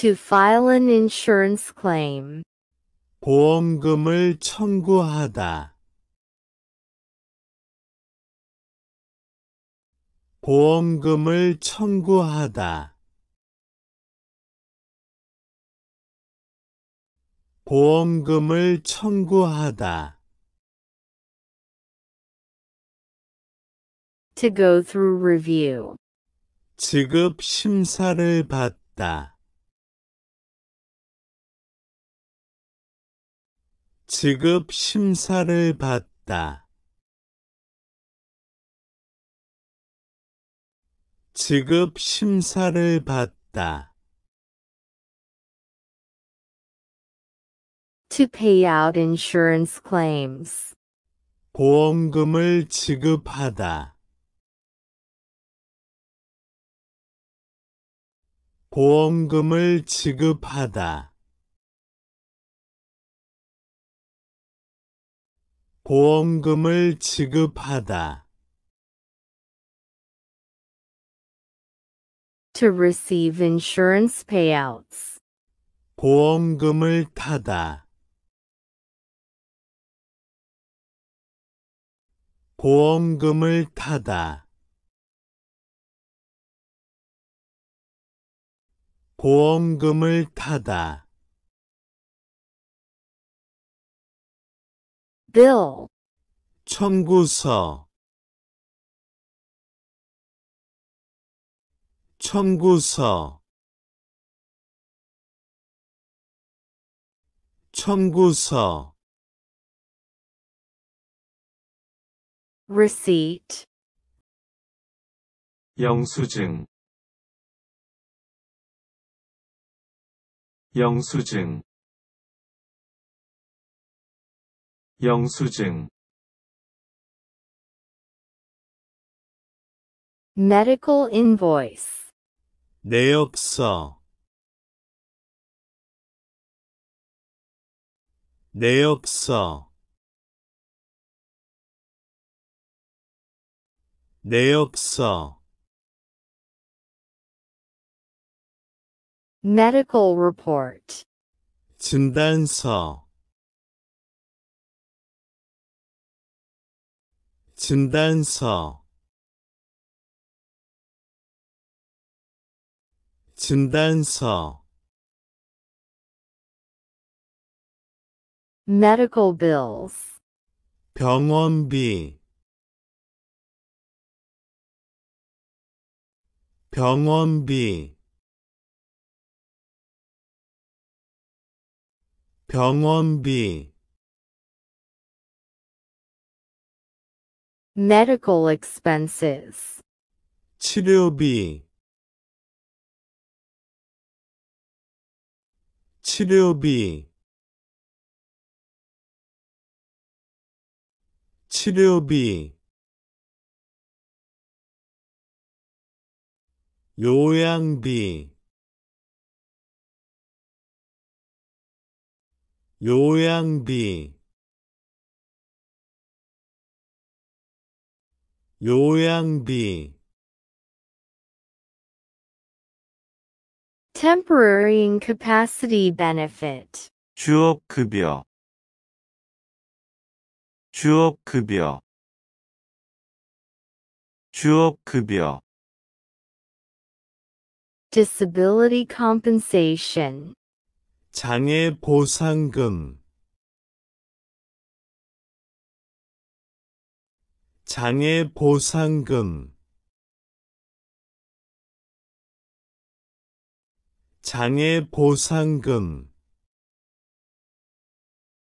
to file an insurance claim. 보험금을 청구하다. 보험금을 청구하다. 보험금을 청구하다. to go through review. 지급 심사를 받다. 지급 심사를 받다. 지급 심사를 받다. To pay out insurance claims. 보험금을 지급하다. 보험금을 지급하다. 보험금을 지급하다. to receive insurance payouts. 보험금을 타다. 보험금을 타다. 보험금을 타다. bill 청구서 청구서 청구서 receipt 영수증 영수증 영수증 medical invoice 내역서 내역서 내역서 medical report 진단서 진단서 진단서 medical bills 병원비 병원비 병원비 medical expenses 치료비 치료비 치료비 요양비 요양비 요양비 temporary incapacity benefit 주업급여 주업급여 주업급여 disability compensation 장애 보상금 장애 보상금 장애 보상금